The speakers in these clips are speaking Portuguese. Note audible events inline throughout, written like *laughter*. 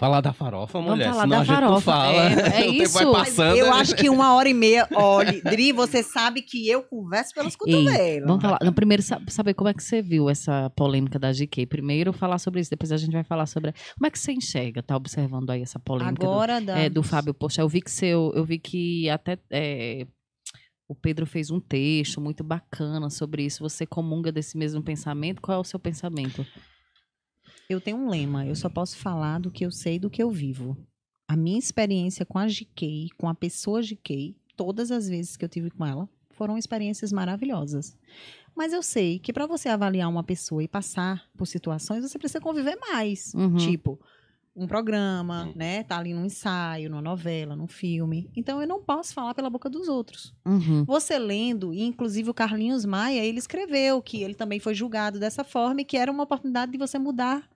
Falar da farofa, mulher. falar Senão da farofa. Fala, é, é *laughs* isso. Passando, eu né? acho que uma hora e meia. Olha, Dri, você sabe que eu converso pelas cotovelas. Vamos falar. Não, primeiro, saber como é que você viu essa polêmica da GK. Primeiro, falar sobre isso. Depois a gente vai falar sobre. Como é que você enxerga? Tá observando aí essa polêmica Agora do, é, do Fábio Poxa. Eu vi que seu, eu vi que até. É, o Pedro fez um texto muito bacana sobre isso. Você comunga desse mesmo pensamento? Qual é o seu pensamento? Eu tenho um lema, eu só posso falar do que eu sei do que eu vivo. A minha experiência com a GK, com a pessoa GK, todas as vezes que eu tive com ela, foram experiências maravilhosas. Mas eu sei que para você avaliar uma pessoa e passar por situações, você precisa conviver mais. Uhum. Tipo, um programa, né? Tá ali num ensaio, numa novela, num filme. Então eu não posso falar pela boca dos outros. Uhum. Você lendo, e inclusive o Carlinhos Maia, ele escreveu que ele também foi julgado dessa forma e que era uma oportunidade de você mudar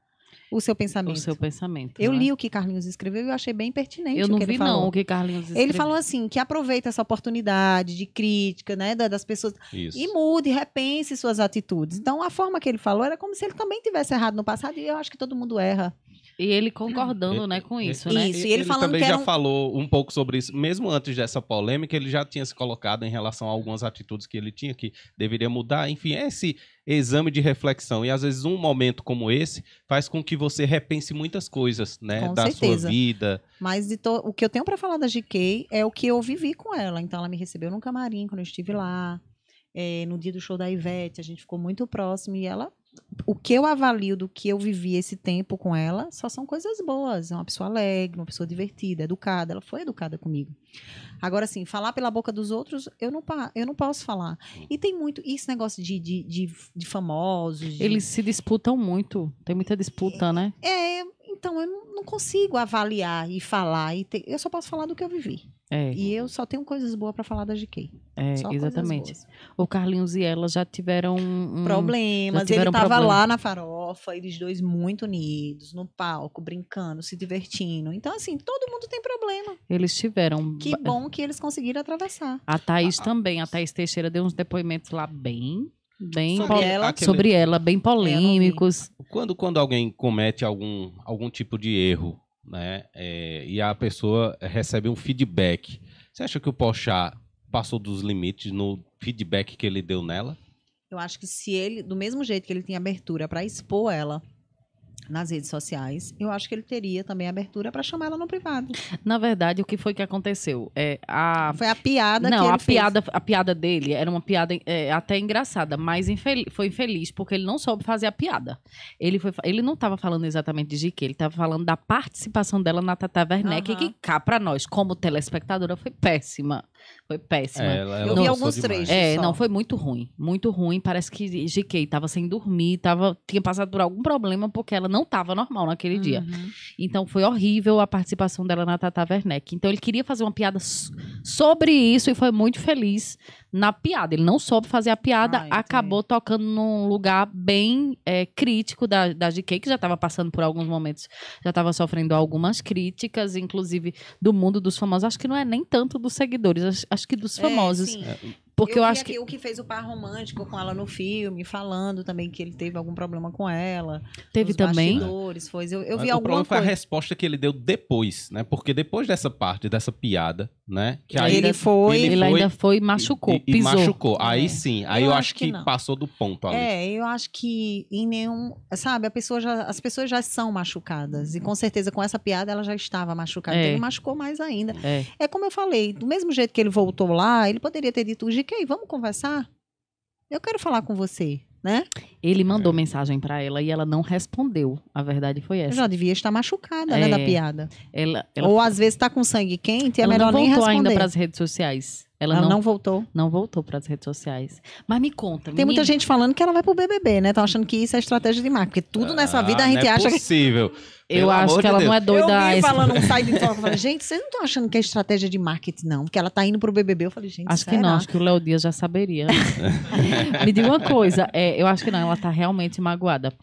o seu pensamento. O seu pensamento. Eu né? li o que Carlinhos escreveu e achei bem pertinente. Eu não vi falou. não o que Carlinhos escreveu. Ele falou assim que aproveita essa oportunidade de crítica, né, das pessoas Isso. e mude, repense suas atitudes. Então a forma que ele falou era como se ele também tivesse errado no passado e eu acho que todo mundo erra. E ele é, concordando, é, né, é, com isso, né? Isso, e ele, ele falando também que já um... falou um pouco sobre isso, mesmo antes dessa polêmica, ele já tinha se colocado em relação a algumas atitudes que ele tinha que deveria mudar, enfim, é esse exame de reflexão. E às vezes um momento como esse faz com que você repense muitas coisas, né, com da certeza. sua vida. Mas to... o que eu tenho para falar da GK é o que eu vivi com ela. Então ela me recebeu num camarim quando eu estive lá. É, no dia do show da Ivete, a gente ficou muito próximo e ela o que eu avalio do que eu vivi esse tempo com ela só são coisas boas. É uma pessoa alegre, uma pessoa divertida, educada. Ela foi educada comigo. Agora, assim, falar pela boca dos outros, eu não, eu não posso falar. Hum. E tem muito. E esse negócio de, de, de, de famosos. De... Eles se disputam muito. Tem muita disputa, é, né? É, então eu não, não consigo avaliar e falar. E ter, eu só posso falar do que eu vivi. É. E eu só tenho coisas boas para falar da GK. É, só exatamente. O Carlinhos e ela já tiveram um, problemas. Já tiveram ele tava problemas. lá na farofa, eles dois muito unidos, no palco, brincando, se divertindo. Então, assim, todo mundo tem problema. Eles tiveram. Que bom que eles conseguiram atravessar. A Thaís ah, ah, também. A Thaís Teixeira deu uns depoimentos lá bem bem sobre, pol... ela, aquele... sobre ela, bem polêmicos. Quando, quando alguém comete algum, algum tipo de erro, né? É, e a pessoa recebe um feedback. Você acha que o Pochá passou dos limites no feedback que ele deu nela? Eu acho que se ele, do mesmo jeito que ele tem abertura para expor ela, nas redes sociais, eu acho que ele teria também abertura para chamar ela no privado. Na verdade, o que foi que aconteceu? É, a... Foi a piada Não, que ele a fez. piada, a piada dele era uma piada é, até engraçada, mas foi infeliz porque ele não soube fazer a piada. Ele, foi, ele não estava falando exatamente de GQ, ele estava falando da participação dela na Tata Werneck, uhum. que cá para nós, como telespectadora, foi péssima. Foi péssima. É, ela, ela eu vi alguns trechos. É, só. não, foi muito ruim. Muito ruim. Parece que GK tava sem dormir, tava, tinha passado por algum problema porque ela não tava normal naquele uhum. dia. Então foi horrível a participação dela na Tata Werneck. Então ele queria fazer uma piada sobre isso e foi muito feliz na piada. Ele não soube fazer a piada, Ai, ah, acabou tocando num lugar bem é, crítico da, da GK, que já estava passando por alguns momentos, já estava sofrendo algumas críticas, inclusive do mundo dos famosos. Acho que não é nem tanto dos seguidores, acho, acho que dos é, famosos. É, porque eu, eu acho que o que fez o par romântico com ela no filme, falando também que ele teve algum problema com ela. Teve também. Bastidores, foi. Eu, eu vi o problema coisa. foi a resposta que ele deu depois, né? Porque depois dessa parte dessa piada, né? Que aí ele foi, ele, ele foi, ainda foi machucou, e, e pisou. machucou. Aí é. sim, aí eu, eu acho, que, que passou do ponto. Ali. É, eu acho que em nenhum, sabe? A pessoa já, as pessoas já são machucadas e com certeza com essa piada ela já estava machucada. Então é. Então ele machucou mais ainda. É. é como eu falei, do mesmo jeito que ele voltou lá, ele poderia ter dito dica aí, vamos conversar? Eu quero falar com você, né? Ele mandou é. mensagem para ela e ela não respondeu. A verdade foi essa. Já devia estar machucada, é, né, da é. piada. Ela, ela, Ou às vezes tá com sangue quente, é melhor nem responder. Ela não voltou ainda para as redes sociais. Ela, ela não, não, voltou. Não voltou para as redes sociais. Mas me conta. Tem menina. muita gente falando que ela vai pro BBB, né? Estão achando que isso é estratégia de marketing. Porque tudo ah, nessa vida a gente é acha possível. que. possível. Eu Pelo acho que ela não é doida. Eu vi falando um site de foco, eu falei, gente, vocês não estão tá achando que é estratégia de marketing, não? Porque ela tá indo pro BBB, eu falei, gente, Acho será? que não, acho que o Léo Dias já saberia. Né? *laughs* Me diga uma coisa, é, eu acho que não, ela tá realmente magoada.